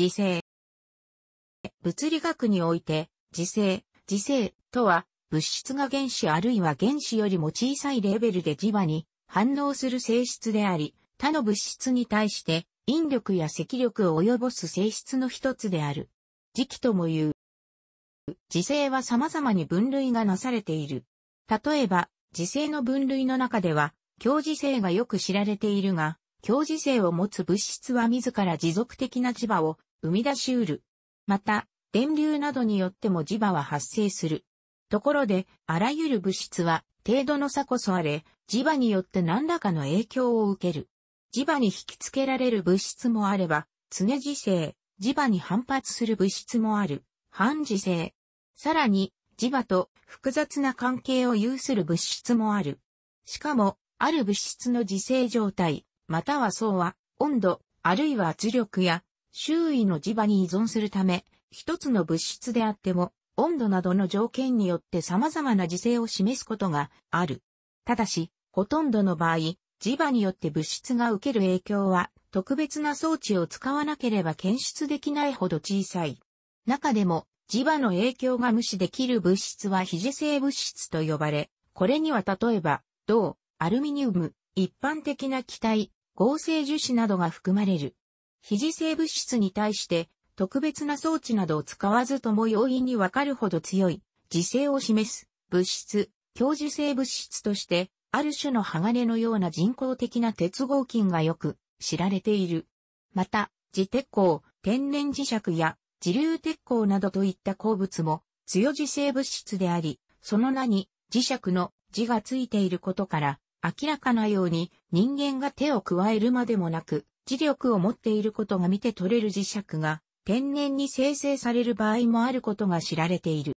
時制。物理学において、自制、時制とは、物質が原子あるいは原子よりも小さいレベルで磁場に反応する性質であり、他の物質に対して引力や積力を及ぼす性質の一つである。磁気とも言う。磁性は様々に分類がなされている。例えば、磁性の分類の中では、強磁性がよく知られているが、強磁性を持つ物質は自ら持続的な磁場を生み出し得る。また、電流などによっても磁場は発生する。ところで、あらゆる物質は程度の差こそあれ、磁場によって何らかの影響を受ける。磁場に引き付けられる物質もあれば、常磁性、磁場に反発する物質もある、反磁性。さらに、磁場と複雑な関係を有する物質もある。しかも、ある物質の磁性状態、または層は、温度、あるいは圧力や周囲の磁場に依存するため、一つの物質であっても、温度などの条件によって様々な磁性を示すことがある。ただし、ほとんどの場合、磁場によって物質が受ける影響は、特別な装置を使わなければ検出できないほど小さい。中でも、磁場の影響が無視できる物質は非磁性物質と呼ばれ、これには例えば、銅、アルミニウム、一般的な気体、合成樹脂などが含まれる。非磁性物質に対して特別な装置などを使わずとも容易にわかるほど強い磁性を示す物質、強磁性物質としてある種の鋼のような人工的な鉄合金がよく知られている。また、磁鉄鋼、天然磁石や磁流鉄鋼などといった鉱物も強磁性物質であり、その名に磁石の字がついていることから、明らかなように人間が手を加えるまでもなく、磁力を持っていることが見て取れる磁石が天然に生成される場合もあることが知られている。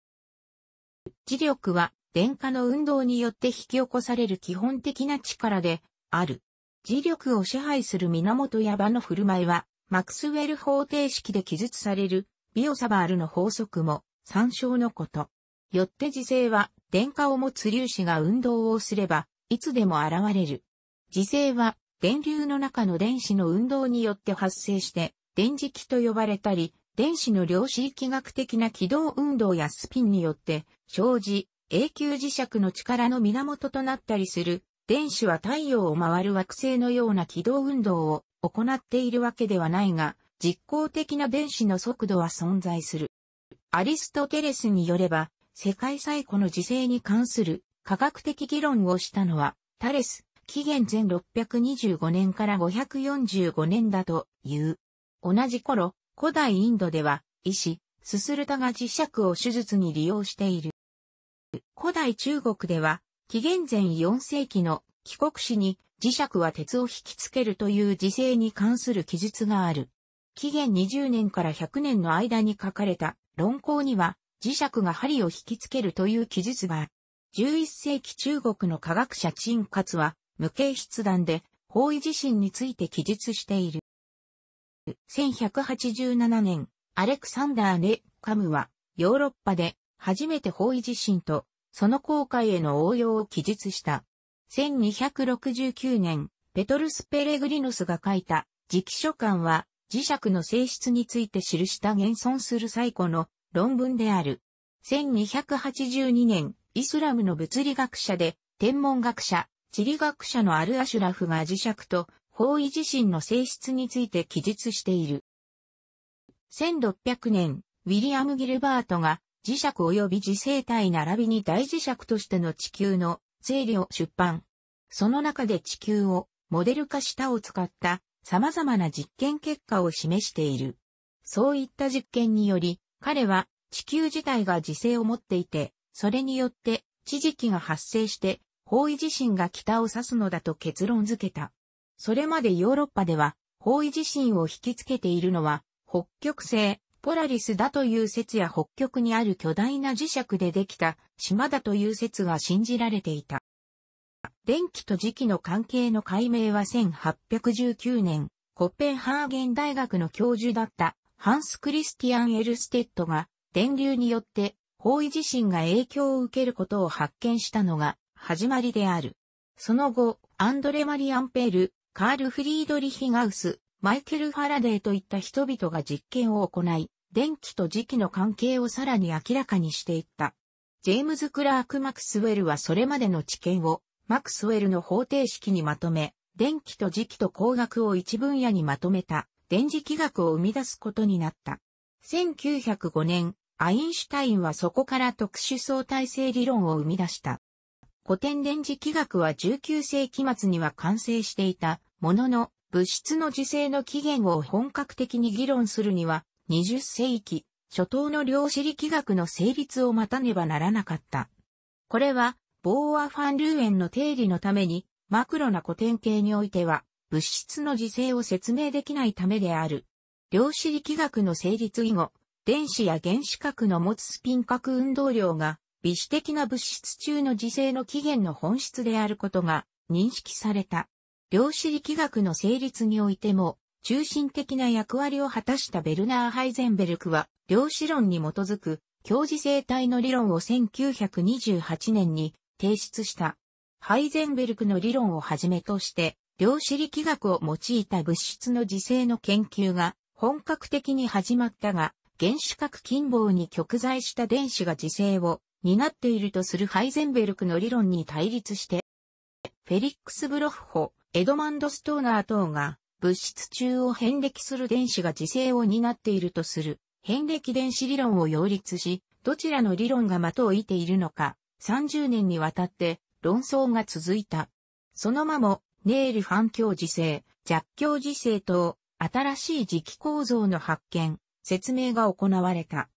磁力は電荷の運動によって引き起こされる基本的な力である。磁力を支配する源や場の振る舞いはマクスウェル方程式で記述されるビオサバールの法則も参照のこと。よって磁性は電荷を持つ粒子が運動をすればいつでも現れる。磁性は電流の中の電子の運動によって発生して、電磁気と呼ばれたり、電子の量子力学的な軌道運動やスピンによって生じ、永久磁石の力の源となったりする、電子は太陽を回る惑星のような軌道運動を行っているわけではないが、実効的な電子の速度は存在する。アリストテレスによれば、世界最古の時性に関する科学的議論をしたのは、タレス、紀元前625年から545年だという。同じ頃、古代インドでは、医師、ススルタが磁石を手術に利用している。古代中国では、紀元前4世紀の帰国史に磁石は鉄を引きつけるという時勢に関する記述がある。紀元20年から100年の間に書かれた論考には磁石が針を引きつけるという記述がある。11世紀中国の科学者陳活は無形筆談で方位自身について記述している。1187年、アレクサンダー・レ・カムは、ヨーロッパで初めて方位自身とその後悔への応用を記述した。1269年、ペトルス・ペレグリノスが書いた直書館は磁石の性質について記した現存する最古の論文である。1282年、イスラムの物理学者で天文学者、地理学者のアル・アシュラフが磁石と方位自身の性質について記述している。1600年、ウィリアム・ギルバートが磁石及び磁生体並びに大磁石としての地球の整理を出版。その中で地球をモデル化したを使った様々な実験結果を示している。そういった実験により、彼は地球自体が磁性を持っていて、それによって地磁気が発生して方位地震が北を指すのだと結論付けた。それまでヨーロッパでは、方位地震を引きつけているのは、北極星、ポラリスだという説や北極にある巨大な磁石でできた島だという説が信じられていた。電気と磁気の関係の解明は1819年、コペンハーゲン大学の教授だったハンス・クリスティアン・エルステッドが電流によって方位地震が影響を受けることを発見したのが始まりである。その後、アンドレ・マリアン・ペール、カール・フリードリヒ・ガウス、マイケル・ファラデーといった人々が実験を行い、電気と磁気の関係をさらに明らかにしていった。ジェームズ・クラーク・マクスウェルはそれまでの知見を、マクスウェルの方程式にまとめ、電気と磁気と工学を一分野にまとめた、電磁気学を生み出すことになった。1905年、アインシュタインはそこから特殊相対性理論を生み出した。古典電磁気学は19世紀末には完成していたものの、物質の自制の起源を本格的に議論するには、20世紀、初頭の量子力学の成立を待たねばならなかった。これは、ボーア・ファン・ルーエンの定理のために、マクロな古典系においては、物質の自制を説明できないためである。量子力学の成立以後、電子や原子核の持つスピン核運動量が微子的な物質中の自制の起源の本質であることが認識された。量子力学の成立においても、中心的な役割を果たしたベルナー・ハイゼンベルクは、量子論に基づく、強磁性体の理論を1928年に提出した。ハイゼンベルクの理論をはじめとして、量子力学を用いた物質の自制の研究が本格的に始まったが、原子核近傍に極在した電子が自制を担っているとするハイゼンベルクの理論に対立して、フェリックス・ブロフホ、エドマンド・ストーナー等が、物質中を変歴する電子が磁性を担っているとする、変歴電子理論を擁立し、どちらの理論が的を射いているのか、30年にわたって論争が続いた。その間も、ネール反響磁性、弱強磁性等、新しい磁気構造の発見、説明が行われた。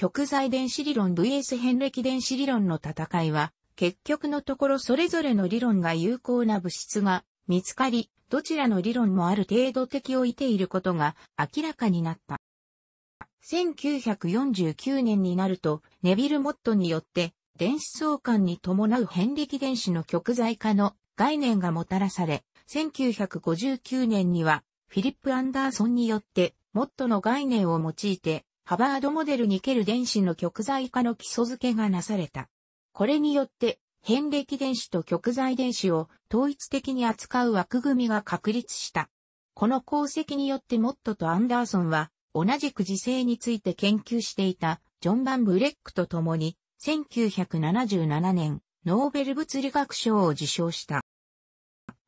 極材電子理論 vs 変歴電子理論の戦いは、結局のところそれぞれの理論が有効な物質が見つかり、どちらの理論もある程度適をいていることが明らかになった。1949年になると、ネビル・モットによって、電子相関に伴う変力電子の極材化の概念がもたらされ、1959年には、フィリップ・アンダーソンによって、モットの概念を用いて、ハバードモデルニケル電子の極材化の基礎付けがなされた。これによって、変歴電子と極材電子を統一的に扱う枠組みが確立した。この功績によってモットとアンダーソンは、同じく時勢について研究していたジョン・バン・ブレックと共に、1977年、ノーベル物理学賞を受賞した。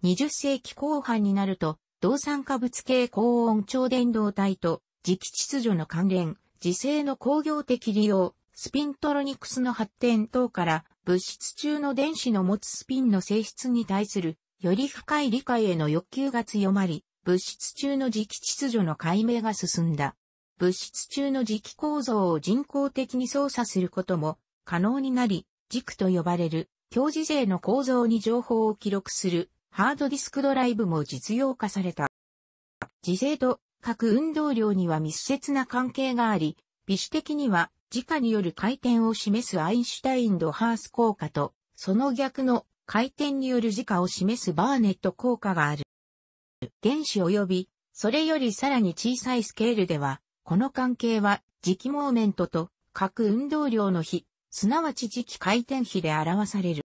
20世紀後半になると、動産化物系高温超伝導体と磁気秩序の関連、自勢の工業的利用、スピントロニクスの発展等から物質中の電子の持つスピンの性質に対するより深い理解への欲求が強まり、物質中の磁気秩序の解明が進んだ。物質中の磁気構造を人工的に操作することも可能になり、軸と呼ばれる強磁性の構造に情報を記録するハードディスクドライブも実用化された。磁性と各運動量には密接な関係があり、微子的には時価による回転を示すアインシュタイン・ドハース効果と、その逆の回転による時価を示すバーネット効果がある。原子及び、それよりさらに小さいスケールでは、この関係は磁気モーメントと各運動量の比、すなわち磁気回転比で表される。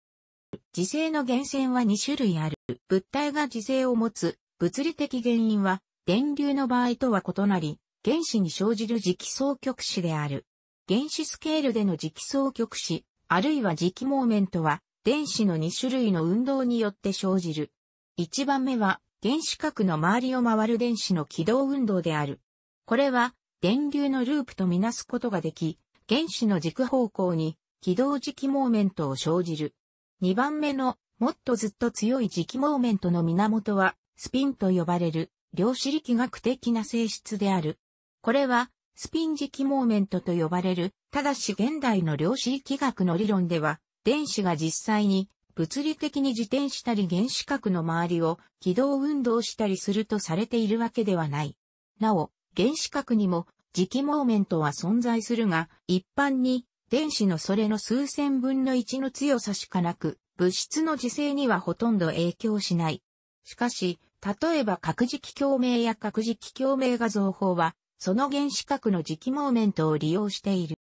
磁性の源泉は2種類ある。物体が磁性を持つ物理的原因は電流の場合とは異なり、原子に生じる磁気双極子である。原子スケールでの磁気双極子、あるいは磁気モーメントは、電子の2種類の運動によって生じる。1番目は、原子核の周りを回る電子の軌道運動である。これは、電流のループとみなすことができ、原子の軸方向に軌道磁気モーメントを生じる。2番目の、もっとずっと強い磁気モーメントの源は、スピンと呼ばれる量子力学的な性質である。これは、スピン磁気モーメントと呼ばれる、ただし現代の量子力学の理論では、電子が実際に物理的に自転したり原子核の周りを軌道運動したりするとされているわけではない。なお、原子核にも磁気モーメントは存在するが、一般に電子のそれの数千分の一の強さしかなく、物質の磁性にはほとんど影響しない。しかし、例えば核磁気共鳴や核磁気共鳴画像法は、その原子核の磁気モーメントを利用している。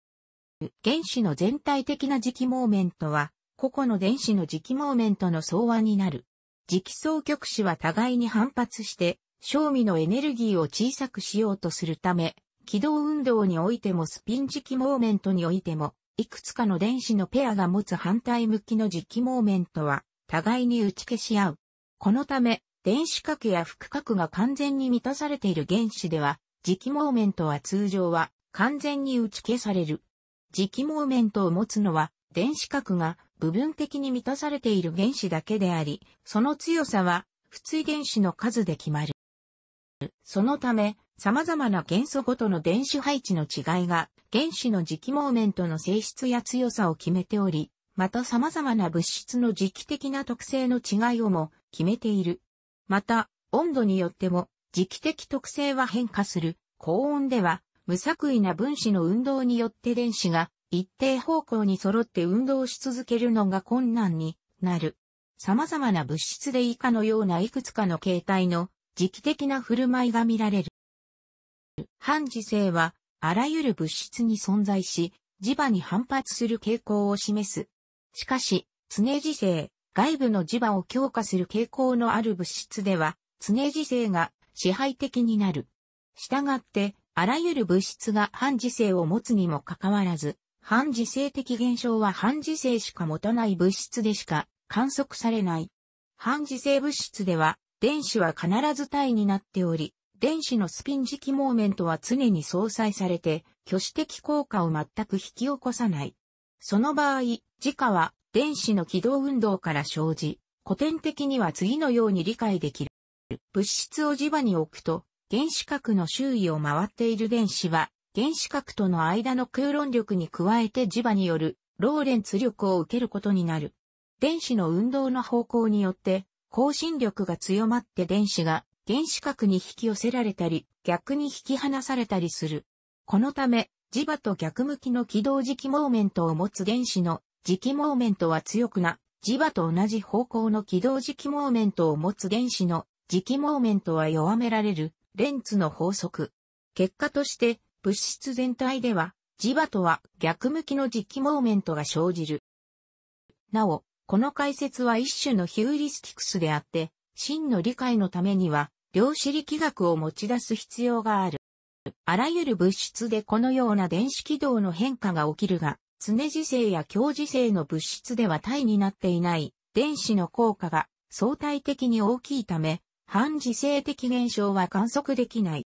原子の全体的な磁気モーメントは、個々の電子の磁気モーメントの相和になる。磁気双極子は互いに反発して、正味のエネルギーを小さくしようとするため、軌道運動においてもスピン磁気モーメントにおいても、いくつかの電子のペアが持つ反対向きの磁気モーメントは、互いに打ち消し合う。このため、電子核や副核が完全に満たされている原子では、磁気モーメントは通常は完全に打ち消される。磁気モーメントを持つのは、電子核が部分的に満たされている原子だけであり、その強さは、不対原子の数で決まる。そのため、様々な元素ごとの電子配置の違いが、原子の磁気モーメントの性質や強さを決めており、また様々な物質の磁気的な特性の違いをも決めている。また、温度によっても時期的特性は変化する。高温では、無作為な分子の運動によって電子が一定方向に揃って運動し続けるのが困難になる。様々な物質で以下のようないくつかの形態の時期的な振る舞いが見られる。反磁性はあらゆる物質に存在し、磁場に反発する傾向を示す。しかし、常磁性、外部の磁場を強化する傾向のある物質では、常磁性が支配的になる。従って、あらゆる物質が反磁性を持つにもかかわらず、反磁性的現象は反磁性しか持たない物質でしか観測されない。反磁性物質では、電子は必ず体になっており、電子のスピン磁気モーメントは常に相殺されて、挙手的効果を全く引き起こさない。その場合、磁化は電子の軌道運動から生じ、古典的には次のように理解できる。物質を磁場に置くと、原子核の周囲を回っている電子は、原子核との間の空論力に加えて磁場によるローレンツ力を受けることになる。電子の運動の方向によって、更新力が強まって電子が原子核に引き寄せられたり、逆に引き離されたりする。このため、磁場と逆向きの軌道磁気モーメントを持つ原子の磁気モーメントは強くな、磁場と同じ方向の軌道磁気モーメントを持つ原子の磁気モーメントは弱められる、レンツの法則。結果として、物質全体では、磁場とは逆向きの磁気モーメントが生じる。なお、この解説は一種のヒューリスティクスであって、真の理解のためには、量子力学を持ち出す必要がある。あらゆる物質でこのような電子軌道の変化が起きるが、常磁性や強磁性の物質では体になっていない電子の効果が相対的に大きいため、反磁性的現象は観測できない。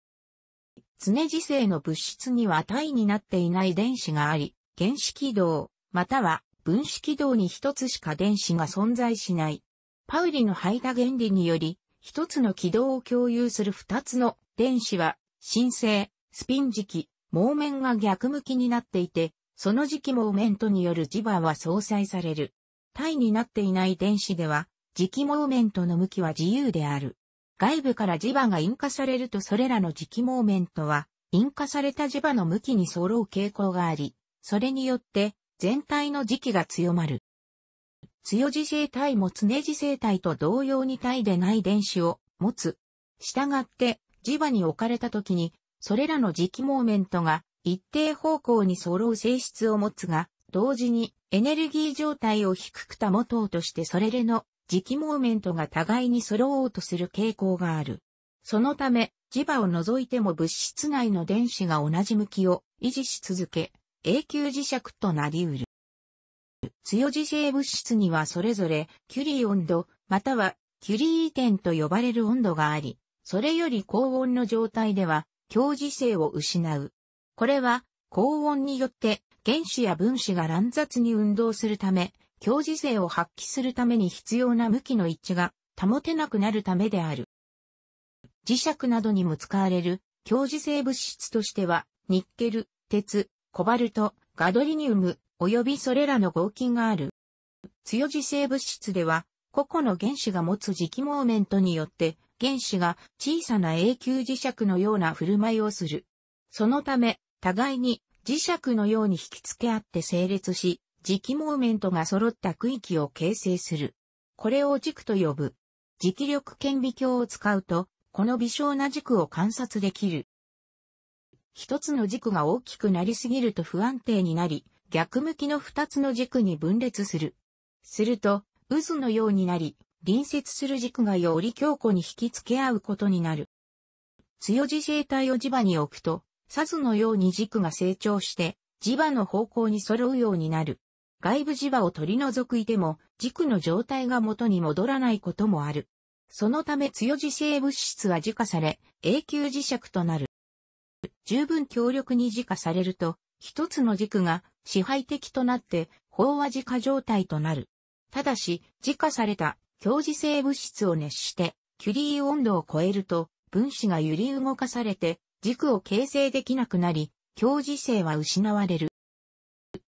常磁性の物質には体になっていない電子があり、原子軌道、または分子軌道に一つしか電子が存在しない。パウリの排他原理により、一つの軌道を共有する二つの電子は、新星、スピン磁気、網面が逆向きになっていて、その時期ーメントによる磁場は相殺される。体になっていない電子では、磁気モーメントの向きは自由である。外部から磁場が引火されるとそれらの磁気モーメントは、引火された磁場の向きに揃う傾向があり、それによって全体の磁気が強まる。強磁性体も常磁性体と同様に体でない電子を持つ。したがって磁場に置かれた時に、それらの磁気モーメントが一定方向に揃う性質を持つが、同時にエネルギー状態を低く保とうとしてそれれの磁気モーメントが互いに揃おうとする傾向がある。そのため、磁場を除いても物質内の電子が同じ向きを維持し続け、永久磁石となり得る。強磁性物質にはそれぞれキュリー温度、またはキュリー点と呼ばれる温度があり、それより高温の状態では強磁性を失う。これは、高温によって原子や分子が乱雑に運動するため、強磁性を発揮するために必要な向きの一致が保てなくなるためである。磁石などにも使われる強磁性物質としては、ニッケル、鉄、コバルト、ガドリニウム、及びそれらの合金がある。強磁性物質では、個々の原子が持つ磁気モーメントによって、原子が小さな永久磁石のような振る舞いをする。そのため、互いに磁石のように引き付け合って整列し、磁気モーメントが揃った区域を形成する。これを軸と呼ぶ。磁気力顕微鏡を使うと、この微小な軸を観察できる。一つの軸が大きくなりすぎると不安定になり、逆向きの二つの軸に分裂する。すると、渦のようになり、隣接する軸がより強固に引き付け合うことになる。強磁性体を磁場に置くと、サズのように軸が成長して、磁場の方向に揃うようになる。外部磁場を取り除いても、軸の状態が元に戻らないこともある。そのため強磁性物質は磁化され、永久磁石となる。十分強力に磁化されると、一つの軸が支配的となって、飽和磁化状態となる。ただし、磁化された強磁性物質を熱して、キュリー温度を超えると、分子が揺り動かされて、軸を形成できなくなり、強磁性は失われる。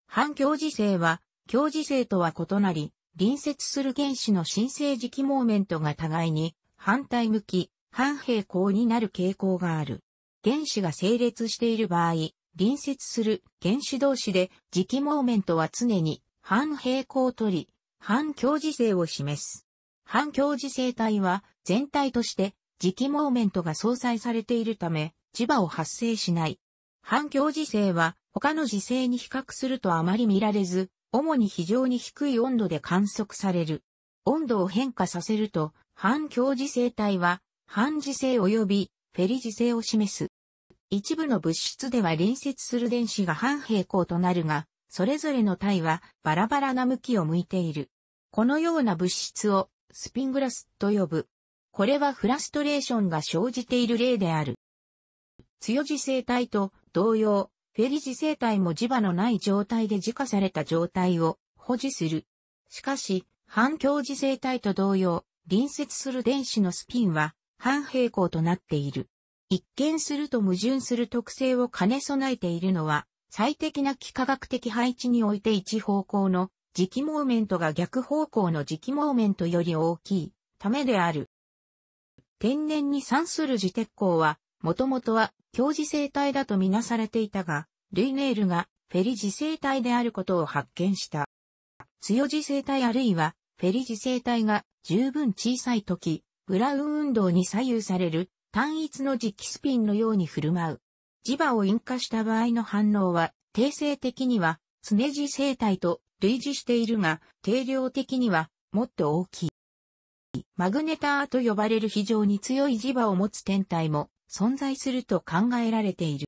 反強磁性は、強磁性とは異なり、隣接する原子の新生磁気モーメントが互いに反対向き、反平行になる傾向がある。原子が整列している場合、隣接する原子同士で磁気モーメントは常に反平行取り、反強磁性を示す。反強磁性体は全体として磁気モーメントが相殺されているため、磁場を発生しない。反響磁性は他の磁性に比較するとあまり見られず、主に非常に低い温度で観測される。温度を変化させると、反強磁性体は、反磁性及びフェリ磁性を示す。一部の物質では隣接する電子が反平行となるが、それぞれの体はバラバラな向きを向いている。このような物質をスピングラスと呼ぶ。これはフラストレーションが生じている例である。強磁性体と同様、フェリ磁性体も磁場のない状態で磁化された状態を保持する。しかし、反強磁性体と同様、隣接する電子のスピンは半平行となっている。一見すると矛盾する特性を兼ね備えているのは、最適な幾何学的配置において一方向の磁気モーメントが逆方向の磁気モーメントより大きいためである。天然に算する磁鉄鋼はもともとは強磁性体だとみなされていたが、ルイネールがフェリ磁性体であることを発見した。強磁性体あるいはフェリ磁性体が十分小さい時、ブラウン運動に左右される単一の磁気スピンのように振る舞う。磁場を引火した場合の反応は、定性的には常磁性体と類似しているが、定量的にはもっと大きい。マグネターと呼ばれる非常に強い磁場を持つ天体も存在すると考えられている。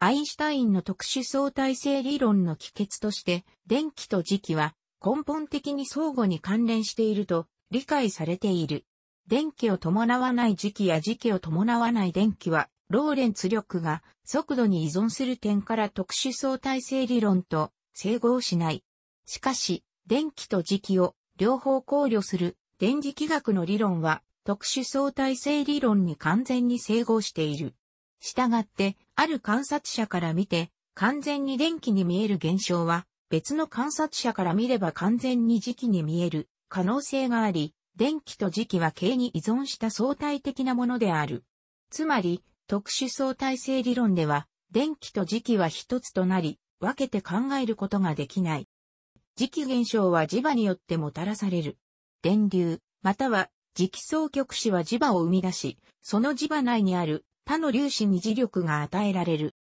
アインシュタインの特殊相対性理論の帰結として、電気と磁気は根本的に相互に関連していると理解されている。電気を伴わない磁気や磁気を伴わない電気は、ローレンツ力が速度に依存する点から特殊相対性理論と整合しない。しかし、電気と磁気を両方考慮する電磁気学の理論は特殊相対性理論に完全に整合している。したがって、ある観察者から見て、完全に電気に見える現象は、別の観察者から見れば完全に磁気に見える可能性があり、電気と磁気は形に依存した相対的なものである。つまり、特殊相対性理論では、電気と磁気は一つとなり、分けて考えることができない。磁気現象は磁場によってもたらされる。電流、または磁気双極子は磁場を生み出し、その磁場内にある他の粒子に磁力が与えられる。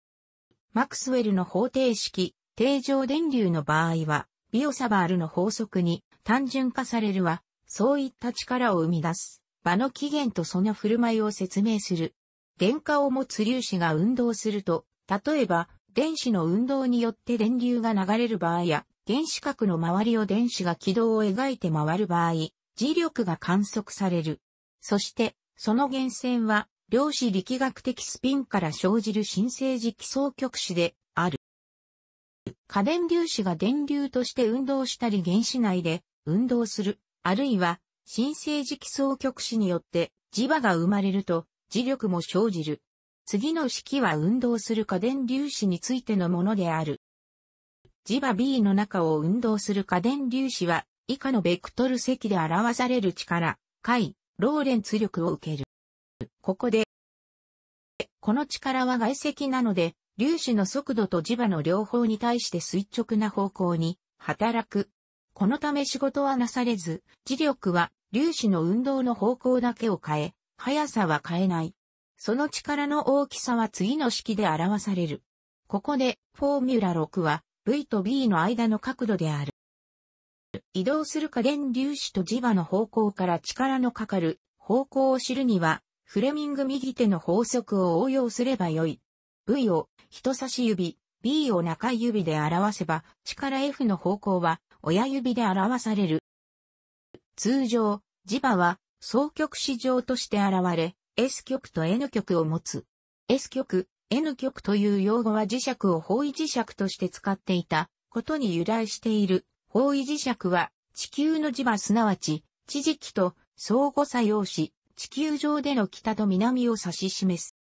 マクスウェルの方程式、定常電流の場合は、ビオサバールの法則に単純化されるは、そういった力を生み出す、場の起源とその振る舞いを説明する。電荷を持つ粒子が運動すると、例えば、電子の運動によって電流が流れる場合や、原子核の周りを電子が軌道を描いて回る場合、磁力が観測される。そして、その源泉は、量子力学的スピンから生じる新生磁気層極子である。過電粒子が電流として運動したり原子内で運動する、あるいは新生磁気層極子によって磁場が生まれると磁力も生じる。次の式は運動する過電粒子についてのものである。磁場 B の中を運動する過電粒子は以下のベクトル積で表される力、解、ローレンツ力を受ける。ここで、この力は外積なので、粒子の速度と磁場の両方に対して垂直な方向に働く。このため仕事はなされず、磁力は粒子の運動の方向だけを変え、速さは変えない。その力の大きさは次の式で表される。ここで、フォーミュラ6は V と B の間の角度である。移動する加電粒子と磁場の方向から力のかかる方向を知るには、フレミング右手の法則を応用すればよい。V を人差し指、B を中指で表せば、力 F の方向は親指で表される。通常、磁場は双極子状として現れ、S 極と N 極を持つ。S 極、N 極という用語は磁石を方位磁石として使っていたことに由来している。方位磁石は地球の磁場すなわち地磁気と相互作用し、地球上での北と南を指し示す。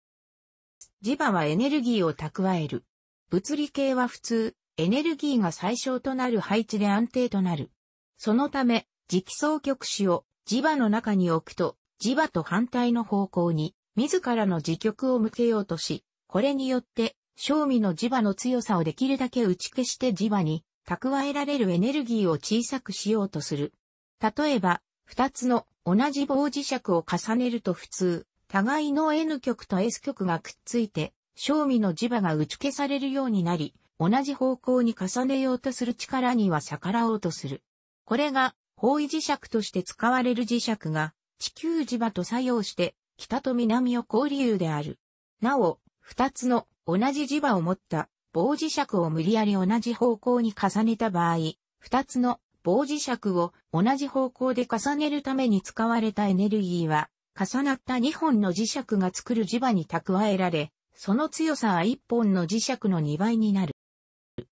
磁場はエネルギーを蓄える。物理系は普通、エネルギーが最小となる配置で安定となる。そのため、磁気双極子を磁場の中に置くと、磁場と反対の方向に、自らの磁極を向けようとし、これによって、正味の磁場の強さをできるだけ打ち消して磁場に蓄えられるエネルギーを小さくしようとする。例えば、二つの同じ棒磁石を重ねると普通、互いの N 極と S 極がくっついて、正味の磁場が打ち消されるようになり、同じ方向に重ねようとする力には逆らおうとする。これが、方位磁石として使われる磁石が、地球磁場と作用して、北と南を交流である。なお、二つの同じ磁場を持った棒磁石を無理やり同じ方向に重ねた場合、二つの棒磁石を同じ方向で重ねるために使われたエネルギーは、重なった二本の磁石が作る磁場に蓄えられ、その強さは一本の磁石の二倍になる。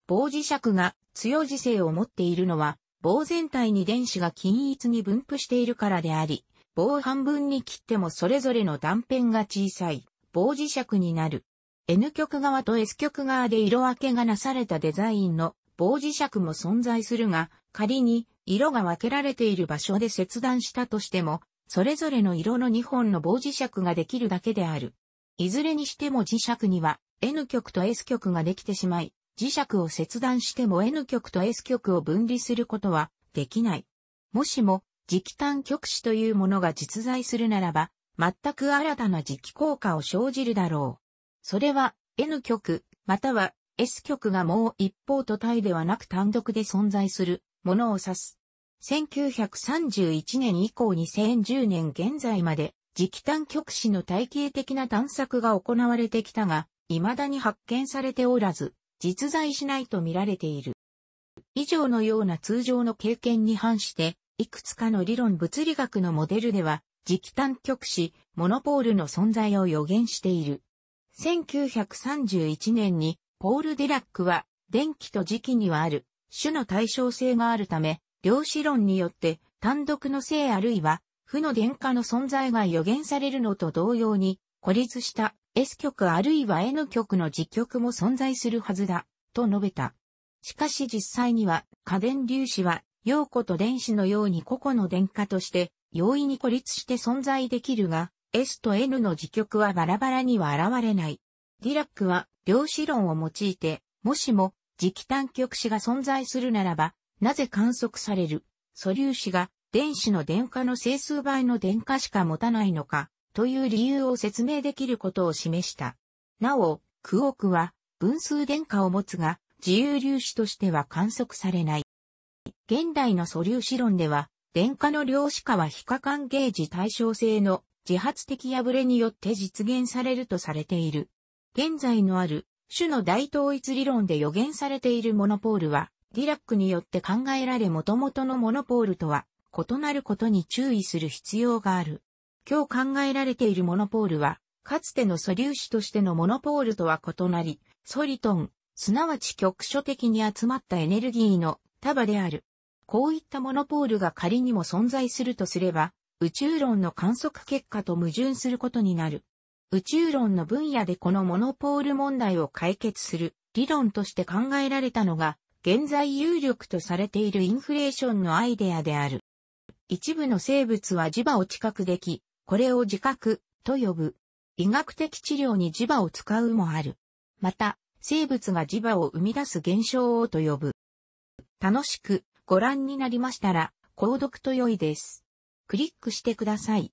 棒磁石が強磁性を持っているのは、棒全体に電子が均一に分布しているからであり、棒半分に切ってもそれぞれの断片が小さい、棒磁石になる。N 極側と S 極側で色分けがなされたデザインの棒磁石も存在するが、仮に色が分けられている場所で切断したとしても、それぞれの色の2本の棒磁石ができるだけである。いずれにしても磁石には N 極と S 極ができてしまい、磁石を切断しても N 極と S 極を分離することはできない。もしも磁気単極子というものが実在するならば、全く新たな磁気効果を生じるだろう。それは N 極、または S 極がもう一方と体ではなく単独で存在するものを指す。1931年以降2010年現在まで磁気単極子の体系的な探索が行われてきたが、未だに発見されておらず、実在しないと見られている。以上のような通常の経験に反して、いくつかの理論物理学のモデルでは、磁気単極子、モノポールの存在を予言している。1931年にポール・ディラックは電気と磁気にはある種の対称性があるため、量子論によって単独の性あるいは負の電荷の存在が予言されるのと同様に孤立した S 極あるいは N 極の磁極も存在するはずだと述べた。しかし実際には家電粒子は陽子と電子のように個々の電荷として容易に孤立して存在できるが、S と N の磁極はバラバラには現れない。ディラックは量子論を用いて、もしも磁気単極子が存在するならば、なぜ観測される素粒子が電子の電荷の整数倍の電荷しか持たないのかという理由を説明できることを示した。なお、クオークは分数電荷を持つが自由粒子としては観測されない。現代の素粒子論では電荷の量子化は非可関ゲージ対称性の自発的破れによって実現されるとされている。現在のある、種の大統一理論で予言されているモノポールは、ディラックによって考えられ元々のモノポールとは異なることに注意する必要がある。今日考えられているモノポールは、かつての素粒子としてのモノポールとは異なり、ソリトン、すなわち局所的に集まったエネルギーの束である。こういったモノポールが仮にも存在するとすれば、宇宙論の観測結果と矛盾することになる。宇宙論の分野でこのモノポール問題を解決する理論として考えられたのが、現在有力とされているインフレーションのアイデアである。一部の生物は磁場を知覚でき、これを自覚と呼ぶ。医学的治療に磁場を使うもある。また、生物が磁場を生み出す現象をと呼ぶ。楽しくご覧になりましたら、購読と良いです。クリックしてください。